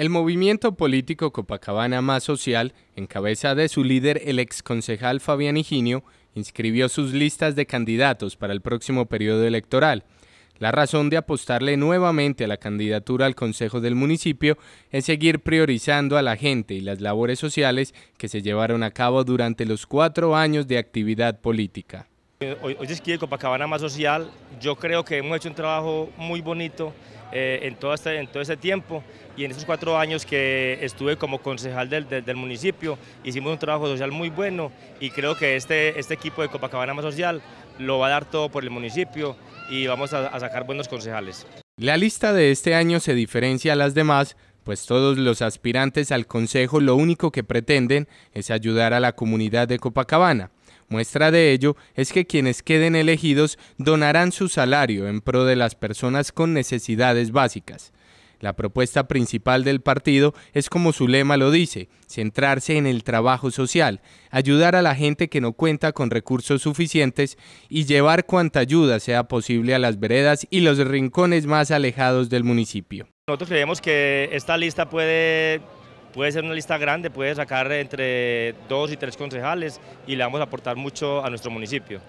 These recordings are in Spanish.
El movimiento político Copacabana Más Social, en cabeza de su líder el exconcejal Fabián Higinio, inscribió sus listas de candidatos para el próximo periodo electoral. La razón de apostarle nuevamente a la candidatura al Consejo del Municipio es seguir priorizando a la gente y las labores sociales que se llevaron a cabo durante los cuatro años de actividad política. Hoy, hoy es Copacabana más social, yo creo que hemos hecho un trabajo muy bonito eh, en, todo este, en todo este tiempo y en esos cuatro años que estuve como concejal del, municipio hicimos un trabajo social muy bueno y creo que este, este, equipo de Copacabana más social lo va a dar todo por el municipio y vamos a, a sacar buenos concejales. La lista de este año se diferencia a las demás pues todos los aspirantes al Consejo lo único que pretenden es ayudar a la comunidad de Copacabana. Muestra de ello es que quienes queden elegidos donarán su salario en pro de las personas con necesidades básicas. La propuesta principal del partido es como su lema lo dice, centrarse en el trabajo social, ayudar a la gente que no cuenta con recursos suficientes y llevar cuanta ayuda sea posible a las veredas y los rincones más alejados del municipio. Nosotros creemos que esta lista puede puede ser una lista grande, puede sacar entre dos y tres concejales y le vamos a aportar mucho a nuestro municipio.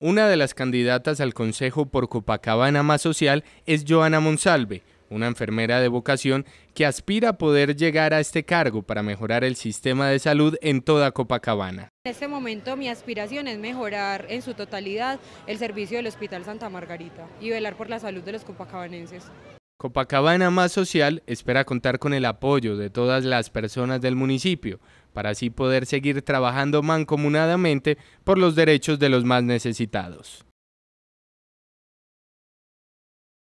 Una de las candidatas al Consejo por Copacabana Más Social es Joana Monsalve, una enfermera de vocación que aspira a poder llegar a este cargo para mejorar el sistema de salud en toda Copacabana. En este momento mi aspiración es mejorar en su totalidad el servicio del Hospital Santa Margarita y velar por la salud de los copacabanenses. Copacabana Más Social espera contar con el apoyo de todas las personas del municipio para así poder seguir trabajando mancomunadamente por los derechos de los más necesitados.